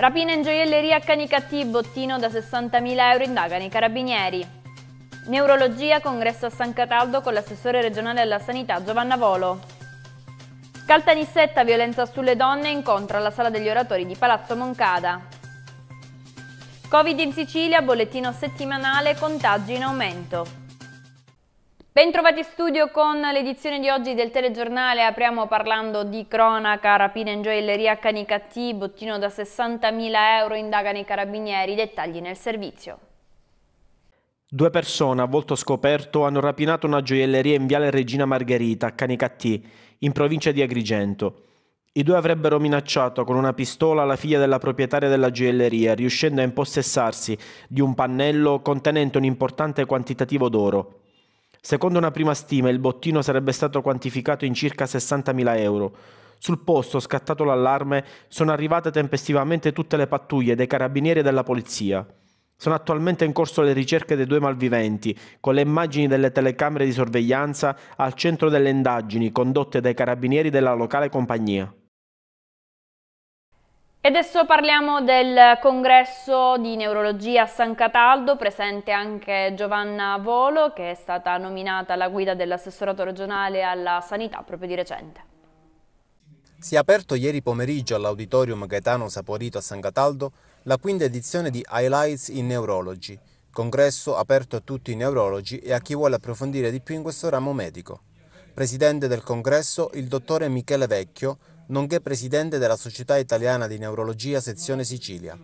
Rapina in gioielleria a Canicattì, bottino da 60.000 euro indagano i carabinieri. Neurologia, congresso a San Cataldo con l'assessore regionale alla sanità Giovanna Volo. Caltanissetta, violenza sulle donne, incontro alla sala degli oratori di Palazzo Moncada. Covid in Sicilia, bollettino settimanale, contagi in aumento. Bentrovati in studio con l'edizione di oggi del telegiornale. Apriamo parlando di cronaca, rapina in gioielleria Canicattì, bottino da 60.000 euro, indagano i carabinieri, dettagli nel servizio. Due persone a volto scoperto hanno rapinato una gioielleria in Viale Regina Margherita, a Canicattì, in provincia di Agrigento. I due avrebbero minacciato con una pistola la figlia della proprietaria della gioielleria, riuscendo a impossessarsi di un pannello contenente un importante quantitativo d'oro. Secondo una prima stima, il bottino sarebbe stato quantificato in circa 60.000 euro. Sul posto, scattato l'allarme, sono arrivate tempestivamente tutte le pattuglie dei carabinieri e della polizia. Sono attualmente in corso le ricerche dei due malviventi, con le immagini delle telecamere di sorveglianza al centro delle indagini condotte dai carabinieri della locale compagnia. E adesso parliamo del congresso di neurologia a San Cataldo, presente anche Giovanna Volo, che è stata nominata alla guida dell'assessorato regionale alla sanità proprio di recente. Si è aperto ieri pomeriggio all'Auditorium Gaetano Saporito a San Cataldo la quinta edizione di Highlights in Neurology, congresso aperto a tutti i neurologi e a chi vuole approfondire di più in questo ramo medico. Presidente del congresso il dottore Michele Vecchio, nonché presidente della Società Italiana di Neurologia Sezione Sicilia.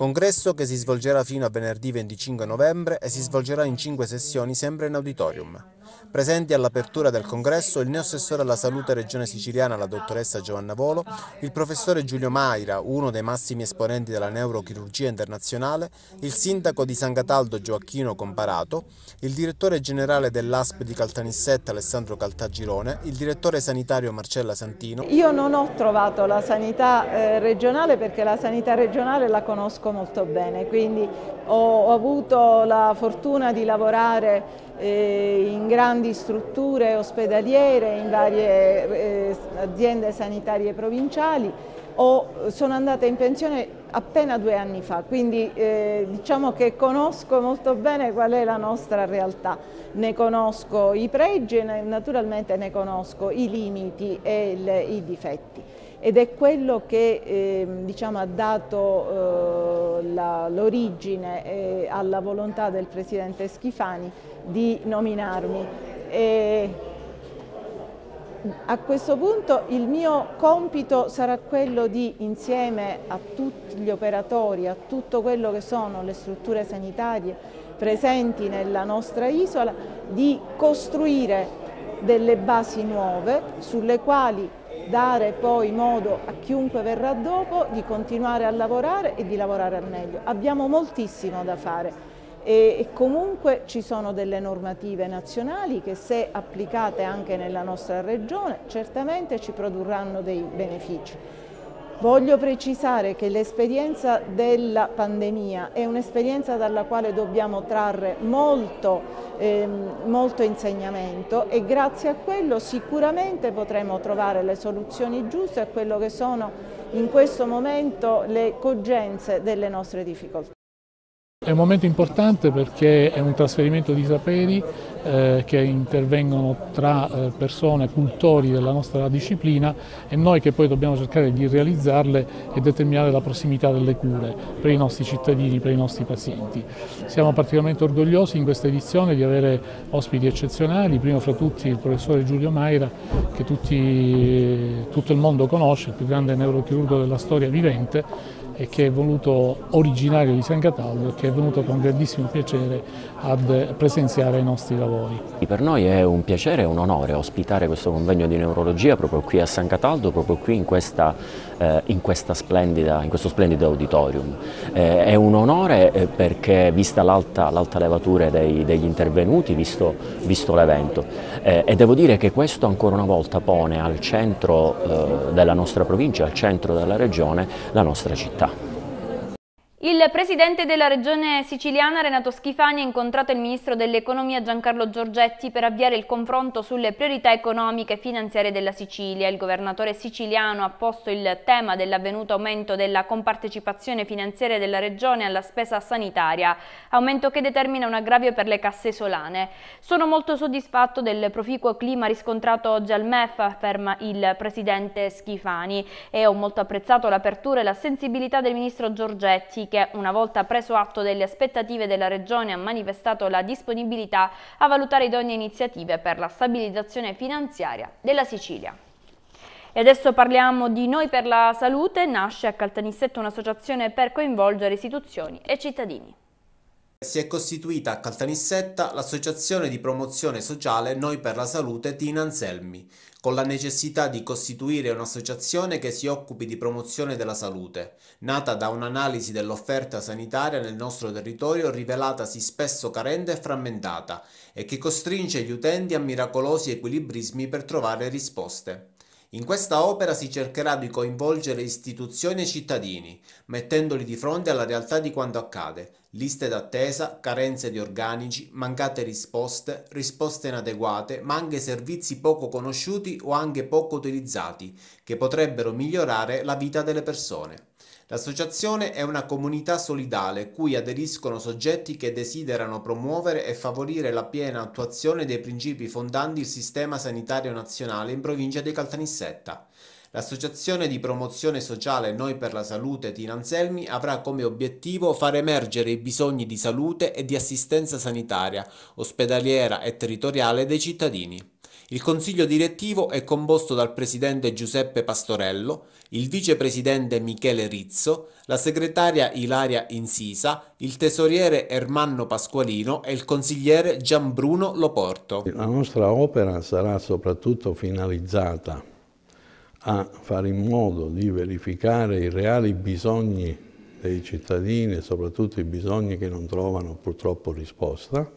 Congresso che si svolgerà fino a venerdì 25 novembre e si svolgerà in cinque sessioni sempre in auditorium. Presenti all'apertura del congresso il neoassessore alla salute regione siciliana, la dottoressa Giovanna Volo, il professore Giulio Maira, uno dei massimi esponenti della neurochirurgia internazionale, il sindaco di San Cataldo Gioacchino Comparato, il direttore generale dell'ASP di Caltanissetta Alessandro Caltagirone, il direttore sanitario Marcella Santino. Io non ho trovato la sanità eh, regionale perché la sanità regionale la conosco conosco molto bene, quindi ho, ho avuto la fortuna di lavorare eh, in grandi strutture ospedaliere, in varie eh, aziende sanitarie provinciali o sono andata in pensione appena due anni fa, quindi eh, diciamo che conosco molto bene qual è la nostra realtà, ne conosco i pregi e naturalmente ne conosco i limiti e il, i difetti ed è quello che eh, diciamo, ha dato eh, l'origine e alla volontà del Presidente Schifani di nominarmi. E a questo punto il mio compito sarà quello di, insieme a tutti gli operatori, a tutto quello che sono le strutture sanitarie presenti nella nostra isola, di costruire delle basi nuove sulle quali dare poi modo a chiunque verrà dopo di continuare a lavorare e di lavorare al meglio. Abbiamo moltissimo da fare e, comunque ci sono delle normative nazionali che se applicate anche nella nostra regione certamente ci produrranno dei benefici. Voglio precisare che l'esperienza della pandemia è un'esperienza dalla quale dobbiamo trarre molto, ehm, molto, insegnamento e grazie a quello sicuramente potremo trovare le soluzioni giuste a quello che sono in questo momento le cogenze delle nostre difficoltà. È un momento importante perché è un trasferimento di saperi eh, che intervengono tra eh, persone, cultori della nostra disciplina e noi che poi dobbiamo cercare di realizzarle e determinare la prossimità delle cure per i nostri cittadini, per i nostri pazienti. Siamo particolarmente orgogliosi in questa edizione di avere ospiti eccezionali, primo fra tutti il professore Giulio Maira che tutti, tutto il mondo conosce, il più grande neurochirurgo della storia vivente, e che è voluto, originario di San Cataldo e che è venuto con grandissimo piacere ad presenziare i nostri lavori. Per noi è un piacere e un onore ospitare questo convegno di neurologia proprio qui a San Cataldo, proprio qui in questa eh, in, splendida, in, questo splendido auditorium. Eh, è un onore eh, perché vista l'alta, levatura dei, degli intervenuti, visto, visto l'evento e devo dire che questo ancora una volta pone al centro della nostra provincia, al centro della regione, la nostra città. Il presidente della regione siciliana Renato Schifani ha incontrato il ministro dell'economia Giancarlo Giorgetti per avviare il confronto sulle priorità economiche e finanziarie della Sicilia. Il governatore siciliano ha posto il tema dell'avvenuto aumento della compartecipazione finanziaria della regione alla spesa sanitaria, aumento che determina un aggravio per le casse solane. Sono molto soddisfatto del proficuo clima riscontrato oggi al MEF, afferma il presidente Schifani, e ho molto apprezzato l'apertura e la sensibilità del ministro Giorgetti che una volta preso atto delle aspettative della Regione ha manifestato la disponibilità a valutare idonee iniziative per la stabilizzazione finanziaria della Sicilia. E adesso parliamo di Noi per la Salute, nasce a Caltanissetto un'associazione per coinvolgere istituzioni e cittadini. Si è costituita a Caltanissetta l'associazione di promozione sociale Noi per la Salute Tina Anselmi, con la necessità di costituire un'associazione che si occupi di promozione della salute, nata da un'analisi dell'offerta sanitaria nel nostro territorio rivelatasi spesso carente e frammentata e che costringe gli utenti a miracolosi equilibrismi per trovare risposte. In questa opera si cercherà di coinvolgere istituzioni e cittadini, mettendoli di fronte alla realtà di quanto accade, liste d'attesa, carenze di organici, mancate risposte, risposte inadeguate, ma anche servizi poco conosciuti o anche poco utilizzati, che potrebbero migliorare la vita delle persone. L'associazione è una comunità solidale cui aderiscono soggetti che desiderano promuovere e favorire la piena attuazione dei principi fondanti il sistema sanitario nazionale in provincia di Caltanissetta. L'associazione di promozione sociale Noi per la Salute Tina Anselmi avrà come obiettivo far emergere i bisogni di salute e di assistenza sanitaria, ospedaliera e territoriale dei cittadini. Il consiglio direttivo è composto dal presidente Giuseppe Pastorello, il vicepresidente Michele Rizzo, la segretaria Ilaria Insisa, il tesoriere Ermanno Pasqualino e il consigliere Gianbruno Loporto. La nostra opera sarà soprattutto finalizzata a fare in modo di verificare i reali bisogni dei cittadini e soprattutto i bisogni che non trovano purtroppo risposta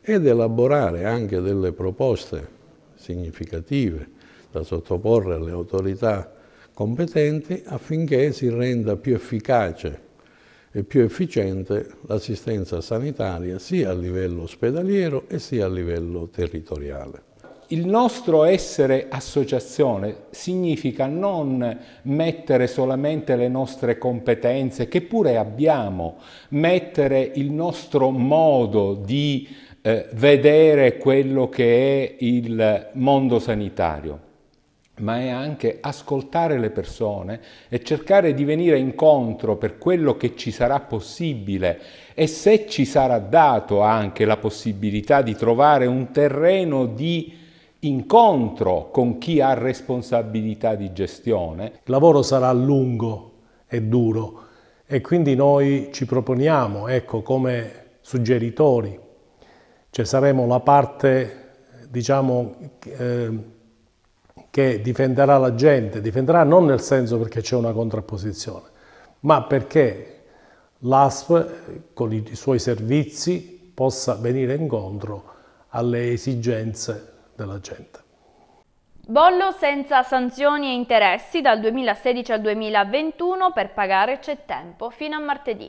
ed elaborare anche delle proposte significative da sottoporre alle autorità competenti affinché si renda più efficace e più efficiente l'assistenza sanitaria sia a livello ospedaliero e sia a livello territoriale. Il nostro essere associazione significa non mettere solamente le nostre competenze, che pure abbiamo, mettere il nostro modo di eh, vedere quello che è il mondo sanitario, ma è anche ascoltare le persone e cercare di venire incontro per quello che ci sarà possibile e se ci sarà dato anche la possibilità di trovare un terreno di incontro con chi ha responsabilità di gestione. Il lavoro sarà lungo e duro e quindi noi ci proponiamo ecco, come suggeritori cioè saremo la parte diciamo, eh, che difenderà la gente, difenderà non nel senso perché c'è una contrapposizione, ma perché l'ASP con i suoi servizi possa venire incontro alle esigenze della gente. Bollo senza sanzioni e interessi dal 2016 al 2021 per pagare c'è tempo fino a martedì.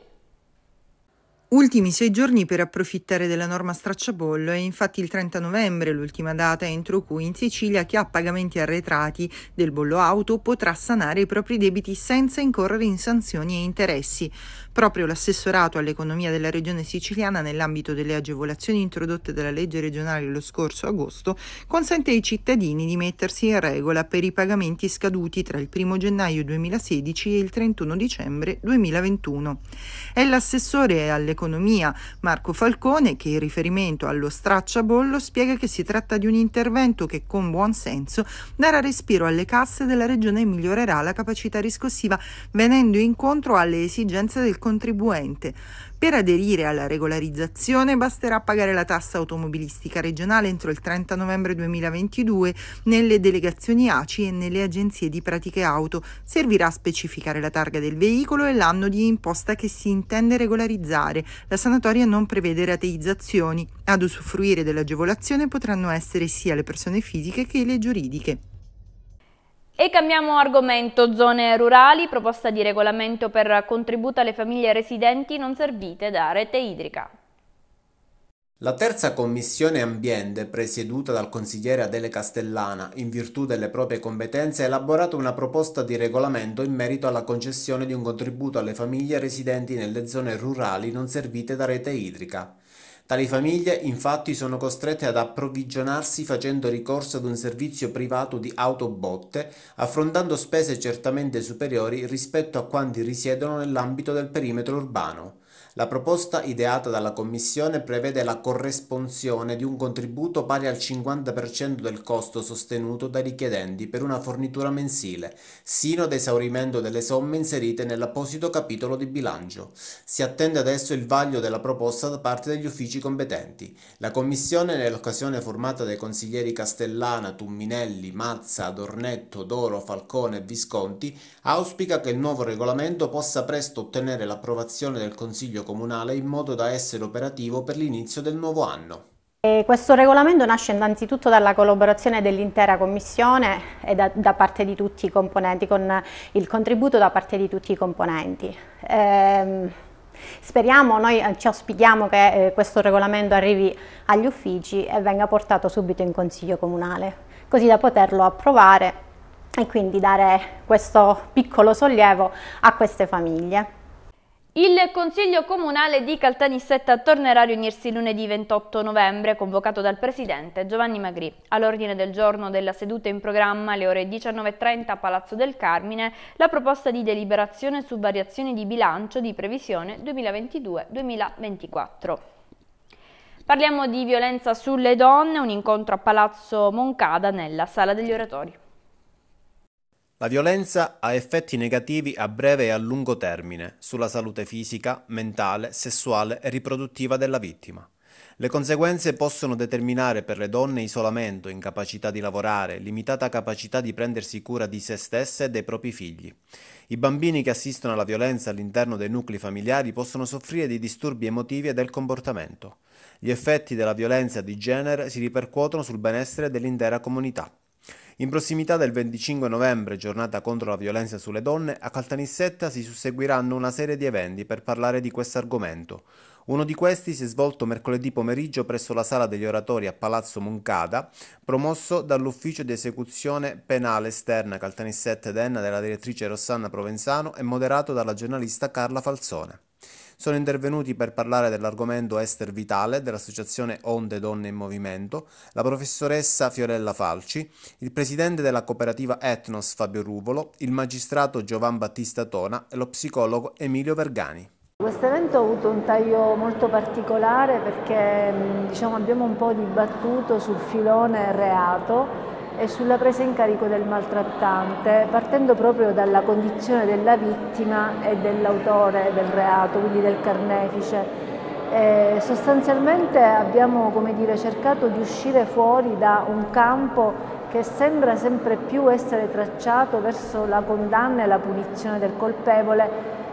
Ultimi sei giorni per approfittare della norma stracciabollo è infatti il 30 novembre l'ultima data entro cui in Sicilia chi ha pagamenti arretrati del bollo auto potrà sanare i propri debiti senza incorrere in sanzioni e interessi proprio l'assessorato all'economia della regione siciliana nell'ambito delle agevolazioni introdotte dalla legge regionale lo scorso agosto consente ai cittadini di mettersi in regola per i pagamenti scaduti tra il 1 gennaio 2016 e il 31 dicembre 2021. È l'assessore all'economia Marco Falcone che in riferimento allo stracciabollo spiega che si tratta di un intervento che con buon senso darà respiro alle casse della regione e migliorerà la capacità riscossiva venendo incontro alle esigenze del contribuente. Per aderire alla regolarizzazione basterà pagare la tassa automobilistica regionale entro il 30 novembre 2022 nelle delegazioni ACI e nelle agenzie di pratiche auto. Servirà a specificare la targa del veicolo e l'anno di imposta che si intende regolarizzare. La sanatoria non prevede rateizzazioni. Ad usufruire dell'agevolazione potranno essere sia le persone fisiche che le giuridiche. E cambiamo argomento, zone rurali, proposta di regolamento per contributo alle famiglie residenti non servite da rete idrica. La terza commissione ambiente, presieduta dal consigliere Adele Castellana, in virtù delle proprie competenze, ha elaborato una proposta di regolamento in merito alla concessione di un contributo alle famiglie residenti nelle zone rurali non servite da rete idrica. Tali famiglie infatti sono costrette ad approvvigionarsi facendo ricorso ad un servizio privato di autobotte, affrontando spese certamente superiori rispetto a quanti risiedono nell'ambito del perimetro urbano. La proposta ideata dalla Commissione prevede la corresponsione di un contributo pari al 50% del costo sostenuto dai richiedenti per una fornitura mensile, sino ad esaurimento delle somme inserite nell'apposito capitolo di bilancio. Si attende adesso il vaglio della proposta da parte degli uffici competenti. La Commissione, nell'occasione formata dai consiglieri Castellana, Tumminelli, Mazza, Adornetto, Doro, Falcone e Visconti, auspica che il nuovo regolamento possa presto ottenere l'approvazione del Consiglio Consiglio Comunale in modo da essere operativo per l'inizio del nuovo anno. E questo regolamento nasce innanzitutto dalla collaborazione dell'intera Commissione e da, da, parte di tutti i componenti, con il contributo da parte di tutti i componenti. Ehm, speriamo, noi eh, ci auspichiamo che eh, questo regolamento arrivi agli uffici e venga portato subito in Consiglio Comunale, così da poterlo approvare e quindi dare questo piccolo sollievo a queste famiglie. Il Consiglio Comunale di Caltanissetta tornerà a riunirsi lunedì 28 novembre, convocato dal Presidente Giovanni Magrì. All'ordine del giorno della seduta in programma alle ore 19.30 a Palazzo del Carmine, la proposta di deliberazione su variazioni di bilancio di previsione 2022-2024. Parliamo di violenza sulle donne, un incontro a Palazzo Moncada nella Sala degli Oratori. La violenza ha effetti negativi a breve e a lungo termine sulla salute fisica, mentale, sessuale e riproduttiva della vittima. Le conseguenze possono determinare per le donne isolamento, incapacità di lavorare, limitata capacità di prendersi cura di se stesse e dei propri figli. I bambini che assistono alla violenza all'interno dei nuclei familiari possono soffrire di disturbi emotivi e del comportamento. Gli effetti della violenza di genere si ripercuotono sul benessere dell'intera comunità. In prossimità del 25 novembre, giornata contro la violenza sulle donne, a Caltanissetta si susseguiranno una serie di eventi per parlare di questo argomento. Uno di questi si è svolto mercoledì pomeriggio presso la Sala degli Oratori a Palazzo Moncada, promosso dall'Ufficio di esecuzione penale esterna Caltanissetta Denna della direttrice Rossanna Provenzano e moderato dalla giornalista Carla Falzone sono intervenuti per parlare dell'argomento Ester Vitale dell'associazione Onde Donne in Movimento, la professoressa Fiorella Falci, il presidente della cooperativa Etnos Fabio Ruvolo, il magistrato Giovan Battista Tona e lo psicologo Emilio Vergani. Questo evento ha avuto un taglio molto particolare perché diciamo, abbiamo un po' dibattuto sul filone reato e sulla presa in carico del maltrattante, partendo proprio dalla condizione della vittima e dell'autore del reato, quindi del carnefice. Eh, sostanzialmente abbiamo dire, cercato di uscire fuori da un campo che sembra sempre più essere tracciato verso la condanna e la punizione del colpevole,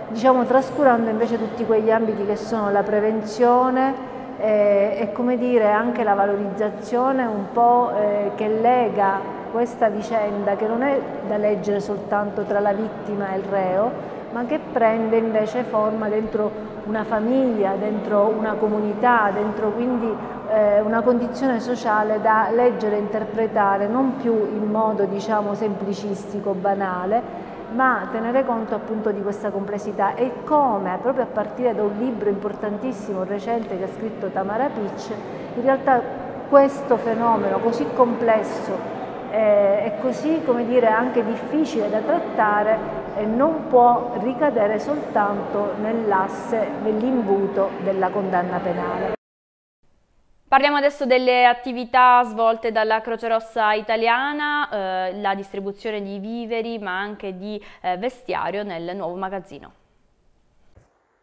diciamo, trascurando invece tutti quegli ambiti che sono la prevenzione, eh, è come dire anche la valorizzazione un po' eh, che lega questa vicenda che non è da leggere soltanto tra la vittima e il reo ma che prende invece forma dentro una famiglia, dentro una comunità, dentro quindi eh, una condizione sociale da leggere e interpretare non più in modo diciamo semplicistico, banale, ma tenere conto appunto di questa complessità e come proprio a partire da un libro importantissimo recente che ha scritto Tamara Pitch, in realtà questo fenomeno così complesso eh, e così come dire anche difficile da trattare eh, non può ricadere soltanto nell'asse, nell'imbuto della condanna penale. Parliamo adesso delle attività svolte dalla Croce Rossa Italiana, eh, la distribuzione di viveri ma anche di eh, vestiario nel nuovo magazzino.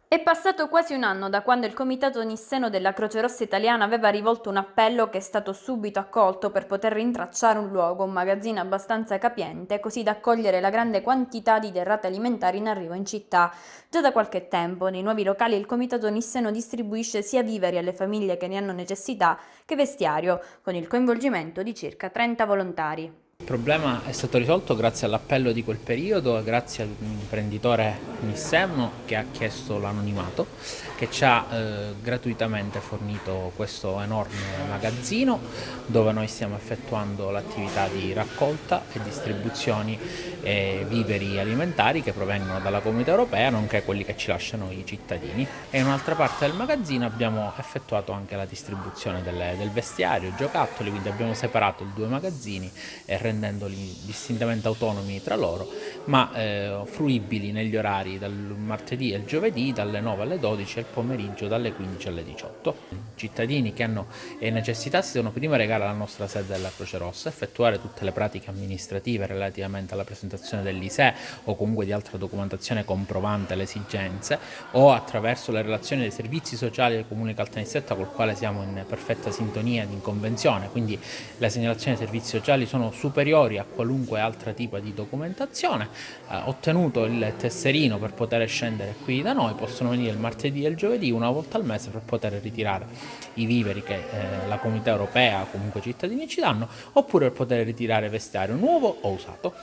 È passato quasi un anno da quando il Comitato Nisseno della Croce Rossa Italiana aveva rivolto un appello che è stato subito accolto per poter rintracciare un luogo, un magazzino abbastanza capiente, così da accogliere la grande quantità di derrate alimentari in arrivo in città. Già da qualche tempo nei nuovi locali il Comitato Nisseno distribuisce sia viveri alle famiglie che ne hanno necessità che vestiario, con il coinvolgimento di circa 30 volontari. Il problema è stato risolto grazie all'appello di quel periodo grazie all'imprenditore Missemno che ha chiesto l'anonimato che ci ha eh, gratuitamente fornito questo enorme magazzino dove noi stiamo effettuando l'attività di raccolta e distribuzioni eh, viveri alimentari che provengono dalla comunità europea nonché quelli che ci lasciano i cittadini e in un'altra parte del magazzino abbiamo effettuato anche la distribuzione delle, del vestiario, giocattoli quindi abbiamo separato i due magazzini e eh, rendendoli distintamente autonomi tra loro ma eh, fruibili negli orari dal martedì al giovedì dalle 9 alle 12 e pomeriggio dalle 15 alle 18. I cittadini che hanno eh, necessità si devono prima regare alla nostra sede della Croce Rossa, effettuare tutte le pratiche amministrative relativamente alla presentazione dell'ISE o comunque di altra documentazione comprovante le esigenze o attraverso le relazioni dei servizi sociali del Comune Caltanissetta col quale siamo in perfetta sintonia ed in convenzione, quindi le segnalazioni dei servizi sociali sono superiori a qualunque altro tipo di documentazione. Eh, ottenuto il tesserino per poter scendere qui da noi, possono venire il martedì e il il giovedì una volta al mese per poter ritirare i viveri che eh, la comunità europea o comunque i cittadini ci danno oppure per poter ritirare vestiario nuovo o usato.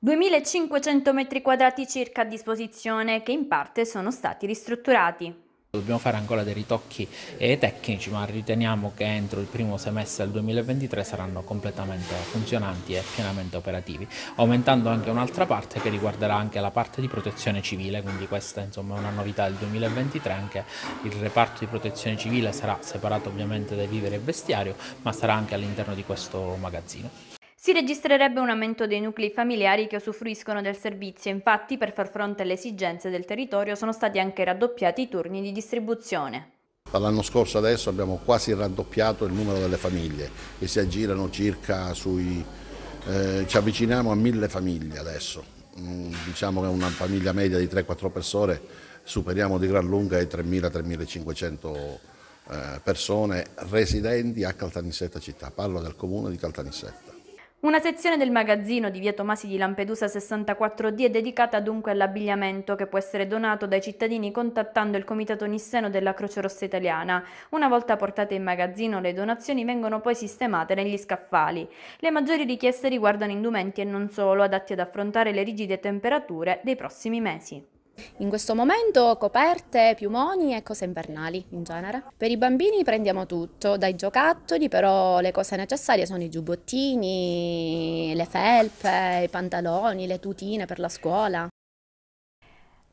2500 metri quadrati circa a disposizione che in parte sono stati ristrutturati. Dobbiamo fare ancora dei ritocchi eh, tecnici, ma riteniamo che entro il primo semestre del 2023 saranno completamente funzionanti e pienamente operativi, aumentando anche un'altra parte che riguarderà anche la parte di protezione civile, quindi questa insomma, è una novità del 2023, anche il reparto di protezione civile sarà separato ovviamente dai viveri e vestiario, ma sarà anche all'interno di questo magazzino. Si registrerebbe un aumento dei nuclei familiari che usufruiscono del servizio, infatti per far fronte alle esigenze del territorio sono stati anche raddoppiati i turni di distribuzione. Dall'anno scorso adesso abbiamo quasi raddoppiato il numero delle famiglie che si aggirano circa sui... Eh, ci avviciniamo a mille famiglie adesso, mm, diciamo che una famiglia media di 3-4 persone superiamo di gran lunga i 3.000-3.500 eh, persone residenti a Caltanissetta città, parlo del comune di Caltanissetta. Una sezione del magazzino di via Tomasi di Lampedusa 64D è dedicata dunque all'abbigliamento che può essere donato dai cittadini contattando il Comitato Nisseno della Croce Rossa Italiana. Una volta portate in magazzino le donazioni vengono poi sistemate negli scaffali. Le maggiori richieste riguardano indumenti e non solo, adatti ad affrontare le rigide temperature dei prossimi mesi. In questo momento coperte, piumoni e cose invernali in genere. Per i bambini prendiamo tutto, dai giocattoli però le cose necessarie sono i giubbottini, le felpe, i pantaloni, le tutine per la scuola.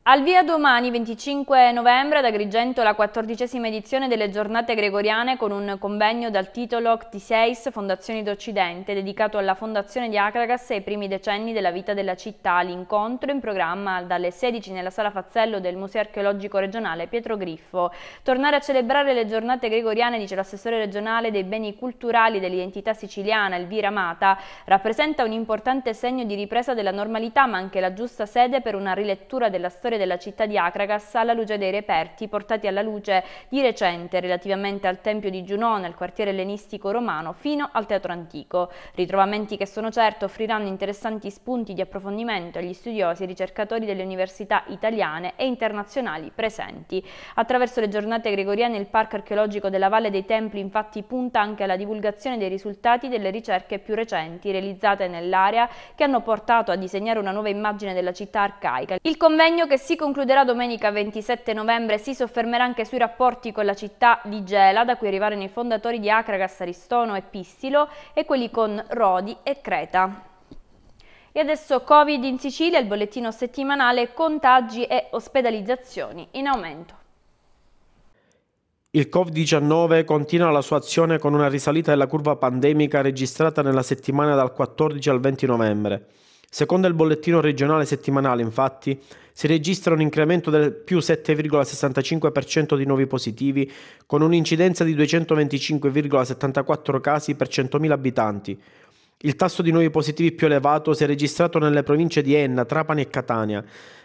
Al via domani 25 novembre ad Agrigento la quattordicesima edizione delle giornate gregoriane con un convegno dal titolo Ctiseis Fondazioni d'Occidente dedicato alla fondazione di Acragas e ai primi decenni della vita della città. L'incontro in programma dalle 16 nella sala Fazzello del Museo Archeologico Regionale Pietro Griffo. Tornare a celebrare le giornate gregoriane, dice l'assessore regionale dei beni culturali dell'identità siciliana Elvira Mata, rappresenta un importante segno di ripresa della normalità ma anche la giusta sede per una rilettura della storia storia della città di Acragas alla luce dei reperti portati alla luce di recente relativamente al Tempio di Giunò nel quartiere ellenistico romano, fino al Teatro Antico. Ritrovamenti che sono certo offriranno interessanti spunti di approfondimento agli studiosi e ricercatori delle università italiane e internazionali presenti. Attraverso le giornate gregoriane il Parco archeologico della Valle dei Templi infatti punta anche alla divulgazione dei risultati delle ricerche più recenti realizzate nell'area che hanno portato a disegnare una nuova immagine della città arcaica. Il convegno che si si concluderà domenica 27 novembre, si soffermerà anche sui rapporti con la città di Gela, da cui arrivarono i fondatori di Acragas, Aristono e Pistilo, e quelli con Rodi e Creta. E adesso Covid in Sicilia, il bollettino settimanale, contagi e ospedalizzazioni in aumento. Il Covid-19 continua la sua azione con una risalita della curva pandemica registrata nella settimana dal 14 al 20 novembre. Secondo il bollettino regionale settimanale, infatti, si registra un incremento del più 7,65% di nuovi positivi, con un'incidenza di 225,74 casi per 100.000 abitanti. Il tasso di nuovi positivi più elevato si è registrato nelle province di Enna, Trapani e Catania,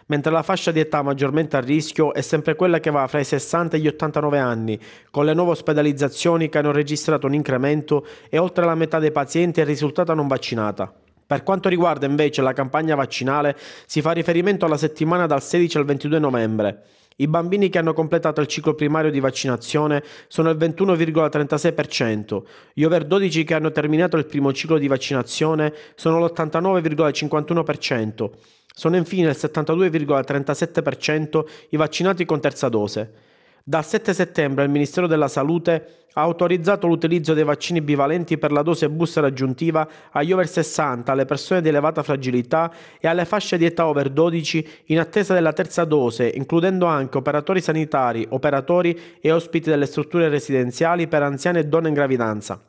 mentre la fascia di età maggiormente a rischio è sempre quella che va fra i 60 e gli 89 anni, con le nuove ospedalizzazioni che hanno registrato un incremento e oltre la metà dei pazienti è risultata non vaccinata. Per quanto riguarda invece la campagna vaccinale, si fa riferimento alla settimana dal 16 al 22 novembre. I bambini che hanno completato il ciclo primario di vaccinazione sono il 21,36%, gli over 12 che hanno terminato il primo ciclo di vaccinazione sono l'89,51%, sono infine il 72,37% i vaccinati con terza dose. Dal 7 settembre il Ministero della Salute ha autorizzato l'utilizzo dei vaccini bivalenti per la dose booster aggiuntiva agli over 60, alle persone di elevata fragilità e alle fasce di età over 12 in attesa della terza dose, includendo anche operatori sanitari, operatori e ospiti delle strutture residenziali per anziani e donne in gravidanza.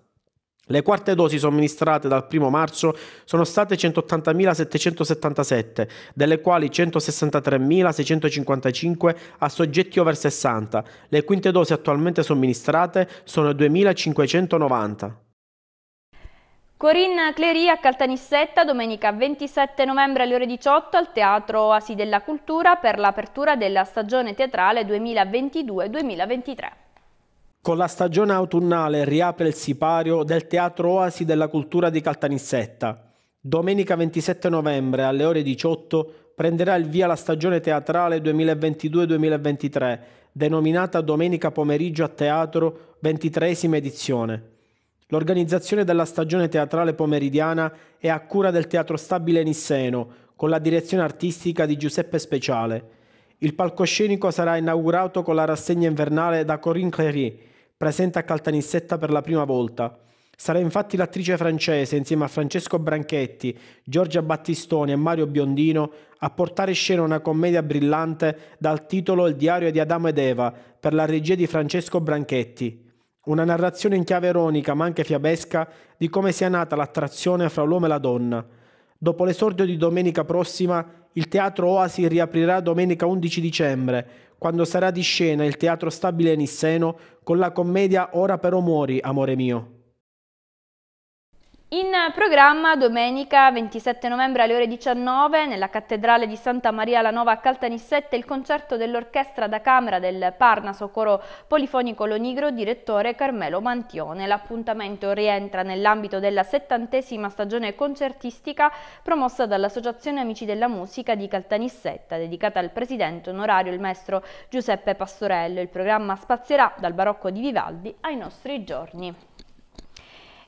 Le quarte dosi somministrate dal 1 marzo sono state 180.777, delle quali 163.655 a soggetti over 60. Le quinte dosi attualmente somministrate sono 2.590. Corinna Cleria a Caltanissetta domenica 27 novembre alle ore 18 al Teatro Asi della Cultura per l'apertura della stagione teatrale 2022-2023. Con la stagione autunnale riapre il sipario del Teatro Oasi della Cultura di Caltanissetta. Domenica 27 novembre alle ore 18 prenderà il via la stagione teatrale 2022-2023, denominata Domenica pomeriggio a teatro, ventitresima edizione. L'organizzazione della stagione teatrale pomeridiana è a cura del Teatro Stabile Nisseno, con la direzione artistica di Giuseppe Speciale. Il palcoscenico sarà inaugurato con la rassegna invernale da Corinne Clery, presente a Caltanissetta per la prima volta. Sarà infatti l'attrice francese, insieme a Francesco Branchetti, Giorgia Battistoni e Mario Biondino, a portare in scena una commedia brillante dal titolo Il diario di Adamo ed Eva, per la regia di Francesco Branchetti. Una narrazione in chiave ironica, ma anche fiabesca, di come sia nata l'attrazione fra l'uomo e la donna. Dopo l'esordio di domenica prossima, il teatro Oasi riaprirà domenica 11 dicembre quando sarà di scena il Teatro Stabile Nisseno con la commedia Ora però muori, amore mio. In programma domenica 27 novembre alle ore 19 nella Cattedrale di Santa Maria la Nova a Caltanissette il concerto dell'orchestra da camera del Parnaso Coro Polifonico Lonigro direttore Carmelo Mantione. L'appuntamento rientra nell'ambito della settantesima stagione concertistica promossa dall'Associazione Amici della Musica di Caltanissetta dedicata al presidente onorario il maestro Giuseppe Pastorello. Il programma spazierà dal barocco di Vivaldi ai nostri giorni.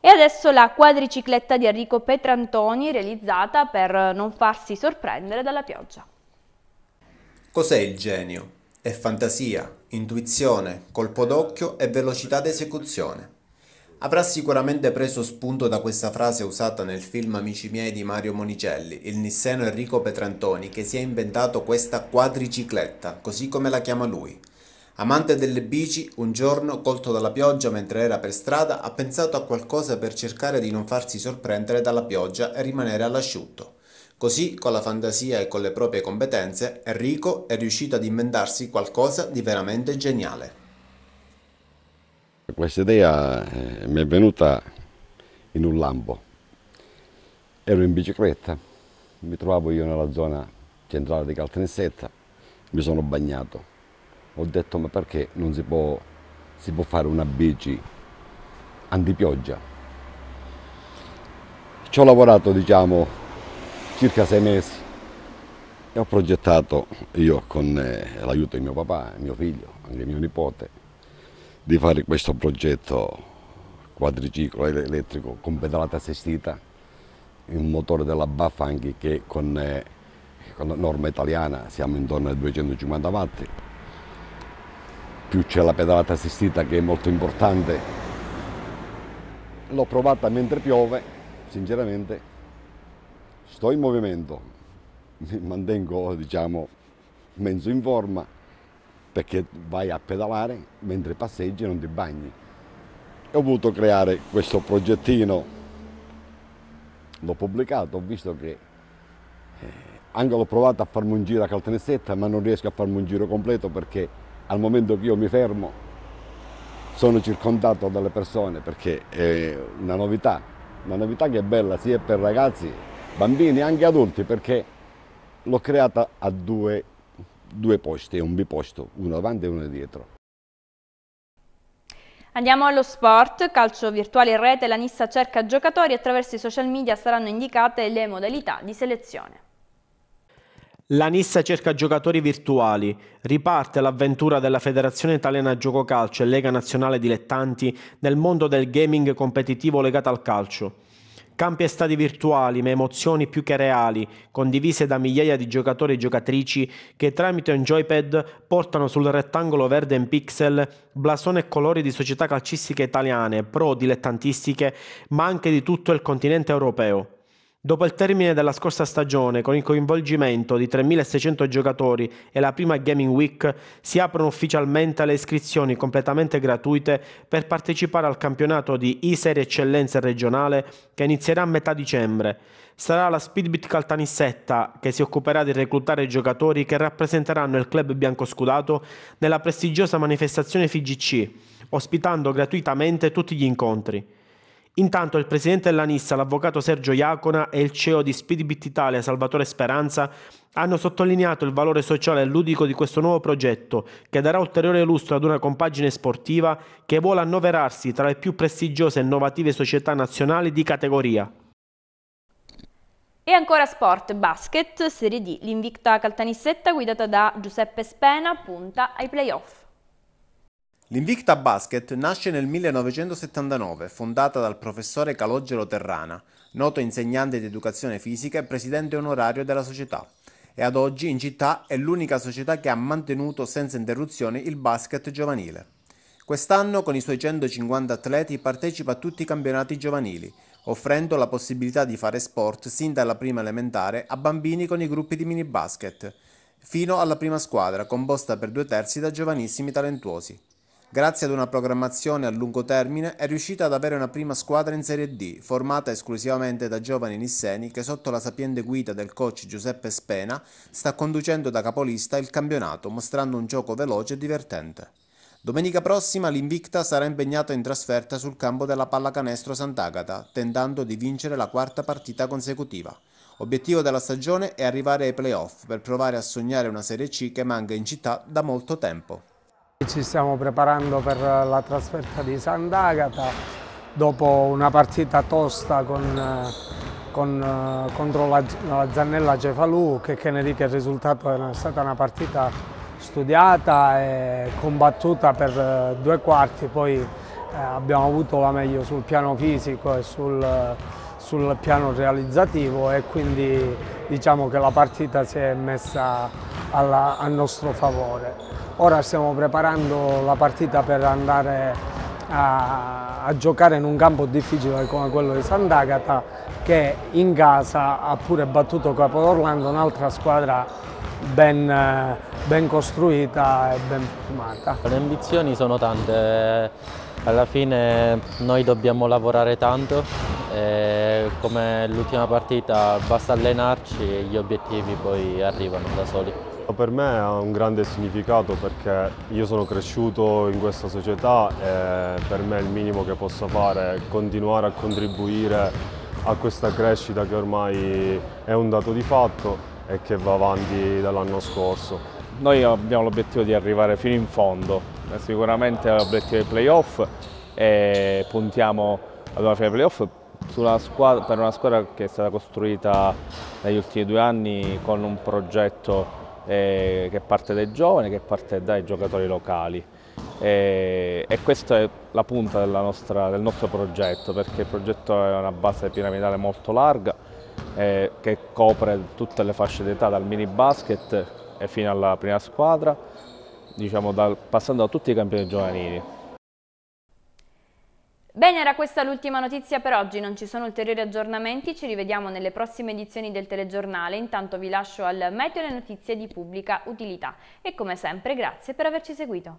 E adesso la quadricicletta di Enrico Petrantoni realizzata per non farsi sorprendere dalla pioggia. Cos'è il genio? È fantasia, intuizione, colpo d'occhio e velocità d'esecuzione. Avrà sicuramente preso spunto da questa frase usata nel film Amici miei di Mario Monicelli, il nisseno Enrico Petrantoni che si è inventato questa quadricicletta, così come la chiama lui. Amante delle bici, un giorno, colto dalla pioggia mentre era per strada, ha pensato a qualcosa per cercare di non farsi sorprendere dalla pioggia e rimanere all'asciutto. Così, con la fantasia e con le proprie competenze, Enrico è riuscito ad inventarsi qualcosa di veramente geniale. Questa idea eh, mi è venuta in un lampo. Ero in bicicletta, mi trovavo io nella zona centrale di Caltanissetta, mi sono bagnato ho detto ma perché non si può, si può fare una bici antipioggia? Ci ho lavorato diciamo circa sei mesi e ho progettato io con eh, l'aiuto di mio papà, mio figlio, anche mio nipote, di fare questo progetto quadriciclo elettrico con pedalata assistita, un motore della Bafanghi che con, eh, con norma italiana siamo intorno ai 250 watt più c'è la pedalata assistita che è molto importante. L'ho provata mentre piove, sinceramente sto in movimento, mi mantengo diciamo mezzo in forma perché vai a pedalare mentre passeggi e non ti bagni. ho voluto creare questo progettino, l'ho pubblicato, ho visto che eh, anche l'ho provato a farmi un giro a Caltanissetta ma non riesco a farmi un giro completo perché al momento che io mi fermo sono circondato dalle persone perché è una novità, una novità che è bella sia per ragazzi, bambini, e anche adulti perché l'ho creata a due, due posti, un biposto, uno avanti e uno dietro. Andiamo allo sport, calcio virtuale in rete, la Nissa cerca giocatori attraverso i social media saranno indicate le modalità di selezione. La Nissa cerca giocatori virtuali. Riparte l'avventura della Federazione Italiana Gioco Calcio e Lega Nazionale Dilettanti nel mondo del gaming competitivo legato al calcio. Campi e stadi virtuali, ma emozioni più che reali, condivise da migliaia di giocatori e giocatrici che tramite un joypad portano sul rettangolo verde in pixel blasone e colori di società calcistiche italiane, pro dilettantistiche, ma anche di tutto il continente europeo. Dopo il termine della scorsa stagione, con il coinvolgimento di 3.600 giocatori e la prima Gaming Week, si aprono ufficialmente le iscrizioni completamente gratuite per partecipare al campionato di e Eccellenza regionale che inizierà a metà dicembre. Sarà la Speedbit Caltanissetta che si occuperà di reclutare giocatori che rappresenteranno il club biancoscudato nella prestigiosa manifestazione FIGC, ospitando gratuitamente tutti gli incontri. Intanto il presidente della Nissa, l'avvocato Sergio Iacona e il CEO di Speedbit Italia Salvatore Speranza hanno sottolineato il valore sociale e ludico di questo nuovo progetto che darà ulteriore lustro ad una compagine sportiva che vuole annoverarsi tra le più prestigiose e innovative società nazionali di categoria. E ancora sport, basket, Serie D. L'invicta Caltanissetta guidata da Giuseppe Spena punta ai playoff. L'Invicta Basket nasce nel 1979, fondata dal professore Calogero Terrana, noto insegnante di educazione fisica e presidente onorario della società, e ad oggi in città è l'unica società che ha mantenuto senza interruzione il basket giovanile. Quest'anno con i suoi 150 atleti partecipa a tutti i campionati giovanili, offrendo la possibilità di fare sport sin dalla prima elementare a bambini con i gruppi di mini basket, fino alla prima squadra composta per due terzi da giovanissimi talentuosi grazie ad una programmazione a lungo termine, è riuscita ad avere una prima squadra in Serie D, formata esclusivamente da giovani nisseni che sotto la sapiente guida del coach Giuseppe Spena sta conducendo da capolista il campionato, mostrando un gioco veloce e divertente. Domenica prossima l'Invicta sarà impegnata in trasferta sul campo della pallacanestro Sant'Agata, tentando di vincere la quarta partita consecutiva. Obiettivo della stagione è arrivare ai playoff per provare a sognare una Serie C che manca in città da molto tempo. Ci stiamo preparando per la trasferta di Sant'Agata dopo una partita tosta con, eh, con, eh, contro la, la, Zannella Cefalù che, che ne dica il risultato è stata una partita studiata e combattuta per eh, due quarti poi abbiamo avuto la meglio sul piano fisico e sul sul piano realizzativo e quindi diciamo che la partita si è messa alla, a nostro favore. Ora stiamo preparando la partita per andare a, a giocare in un campo difficile come quello di Sant'Agata che in casa ha pure battuto Capo d'Orlando, un'altra squadra ben, ben costruita e ben formata. Le ambizioni sono tante, eh. alla fine noi dobbiamo lavorare tanto e eh, come l'ultima partita basta allenarci e gli obiettivi poi arrivano da soli. Per me ha un grande significato perché io sono cresciuto in questa società e per me il minimo che posso fare è continuare a contribuire a questa crescita che ormai è un dato di fatto e che va avanti dall'anno scorso. Noi abbiamo l'obiettivo di arrivare fino in fondo, sicuramente l'obiettivo dei playoff e puntiamo ad una fine playoff Squadra, per una squadra che è stata costruita negli ultimi due anni con un progetto eh, che parte dai giovani, che parte dai giocatori locali. E, eh, e questa è la punta nostra, del nostro progetto, perché il progetto è una base piramidale molto larga eh, che copre tutte le fasce d'età, dal mini basket fino alla prima squadra, diciamo dal, passando da tutti i campioni giovanili. Bene, era questa l'ultima notizia per oggi, non ci sono ulteriori aggiornamenti, ci rivediamo nelle prossime edizioni del telegiornale, intanto vi lascio al meteo le notizie di pubblica utilità e come sempre grazie per averci seguito.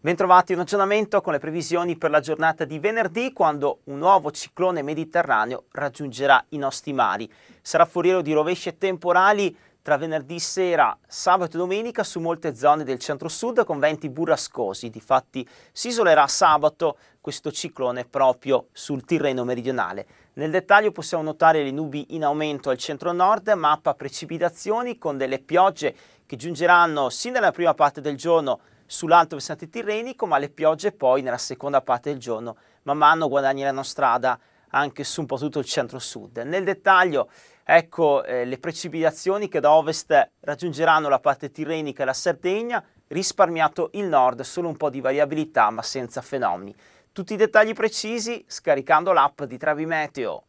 Bentrovati un aggiornamento con le previsioni per la giornata di venerdì quando un nuovo ciclone mediterraneo raggiungerà i nostri mari. Sarà foriero di rovesce temporali tra venerdì sera, sabato e domenica su molte zone del centro-sud con venti burrascosi. Difatti si isolerà sabato questo ciclone proprio sul Tirreno meridionale. Nel dettaglio possiamo notare le nubi in aumento al centro-nord, mappa precipitazioni con delle piogge che giungeranno sin nella prima parte del giorno sull'alto versante tirrenico, ma le piogge poi nella seconda parte del giorno man mano guadagneranno strada anche su un po' tutto il centro-sud. Nel dettaglio ecco eh, le precipitazioni che da ovest raggiungeranno la parte tirrenica e la Sardegna, risparmiato il nord, solo un po' di variabilità ma senza fenomeni. Tutti i dettagli precisi scaricando l'app di Travi Meteo.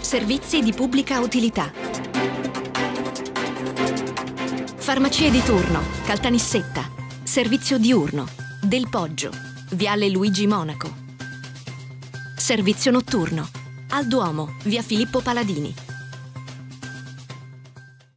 Servizi di pubblica utilità. Farmacie di turno, Caltanissetta, servizio diurno, Del Poggio, Viale Luigi Monaco. Servizio notturno. Al Duomo, via Filippo Paladini,